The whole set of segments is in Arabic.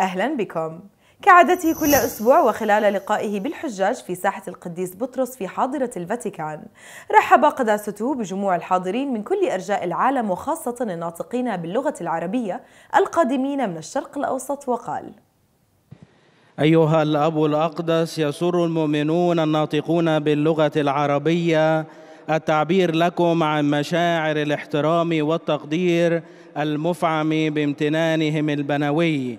أهلا بكم كعادته كل أسبوع وخلال لقائه بالحجاج في ساحة القديس بطرس في حاضرة الفاتيكان رحب قداسته بجموع الحاضرين من كل أرجاء العالم وخاصة الناطقين باللغة العربية القادمين من الشرق الأوسط وقال أيها الأب الأقدس يسر المؤمنون الناطقون باللغة العربية التعبير لكم عن مشاعر الاحترام والتقدير المفعم بامتنانهم البنوي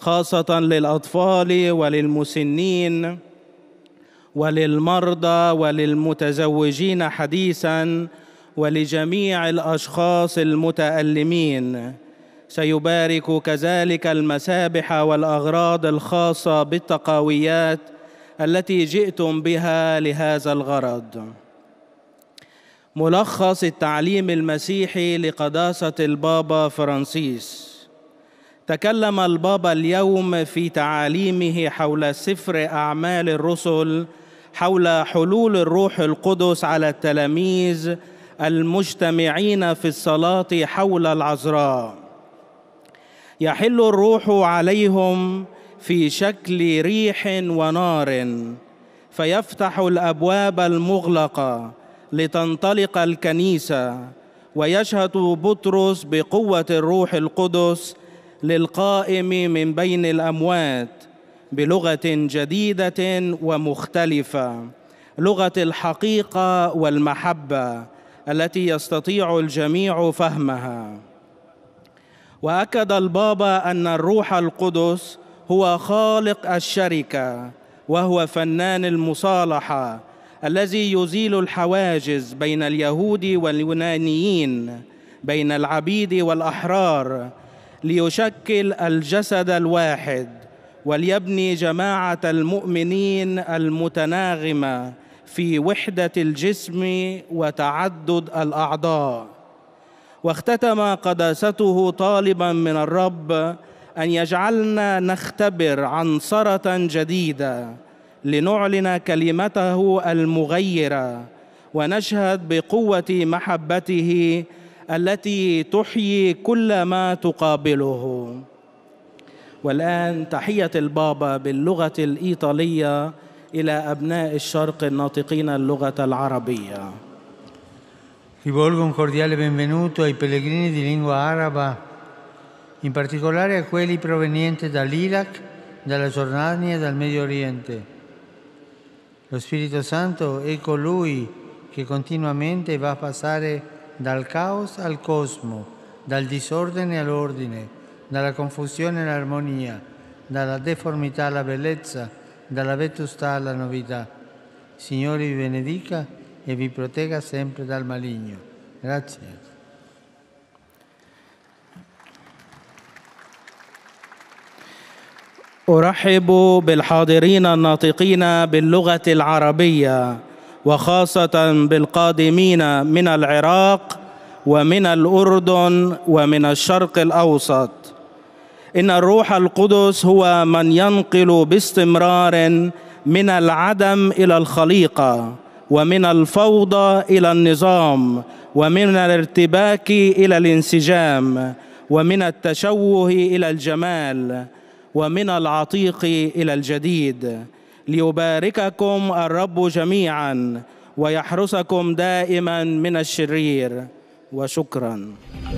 خاصة للأطفال وللمسنين وللمرضى وللمتزوجين حديثا ولجميع الأشخاص المتألمين سيبارك كذلك المسابح والأغراض الخاصة بالتقاويات التي جئتم بها لهذا الغرض ملخص التعليم المسيحي لقداسة البابا فرانسيس تكلم البابا اليوم في تعاليمه حول سفر اعمال الرسل حول حلول الروح القدس على التلاميذ المجتمعين في الصلاه حول العذراء يحل الروح عليهم في شكل ريح ونار فيفتح الابواب المغلقه لتنطلق الكنيسه ويشهد بطرس بقوه الروح القدس للقائم من بين الاموات بلغه جديده ومختلفه لغه الحقيقه والمحبه التي يستطيع الجميع فهمها واكد البابا ان الروح القدس هو خالق الشركه وهو فنان المصالحه الذي يزيل الحواجز بين اليهود واليونانيين بين العبيد والاحرار ليشكل الجسد الواحد وليبني جماعه المؤمنين المتناغمه في وحده الجسم وتعدد الاعضاء واختتم قداسته طالبا من الرب ان يجعلنا نختبر عنصره جديده لنعلن كلمته المغيره ونشهد بقوه محبته التي تحيي كل ما تقابله والآن تحية البابا باللغة الإيطالية إلى أبناء الشرق الناطقين اللغة العربية Rivolgo un cordiale benvenuto ai pellegrini di lingua araba, in particolare a quelli provenienti dall'Iraq, dalla Giordania e dal Medio Oriente. Lo Spirito Santo è colui che continuamente va a passare dal caos al cosmo, dal disordine all'ordine, dalla confusione all'armonia, dalla deformità alla bellezza, dalla vetustà alla novità. Signore vi benedica e vi protegga sempre dal maligno. Grazie. ارحب بالحاضرين الناطقين باللغه العربيه وخاصة بالقادمين من العراق ومن الأردن ومن الشرق الأوسط إن الروح القدس هو من ينقل باستمرار من العدم إلى الخليقة ومن الفوضى إلى النظام ومن الارتباك إلى الانسجام ومن التشوه إلى الجمال ومن العتيق إلى الجديد ليبارككم الرب جميعا ويحرسكم دائما من الشرير وشكرا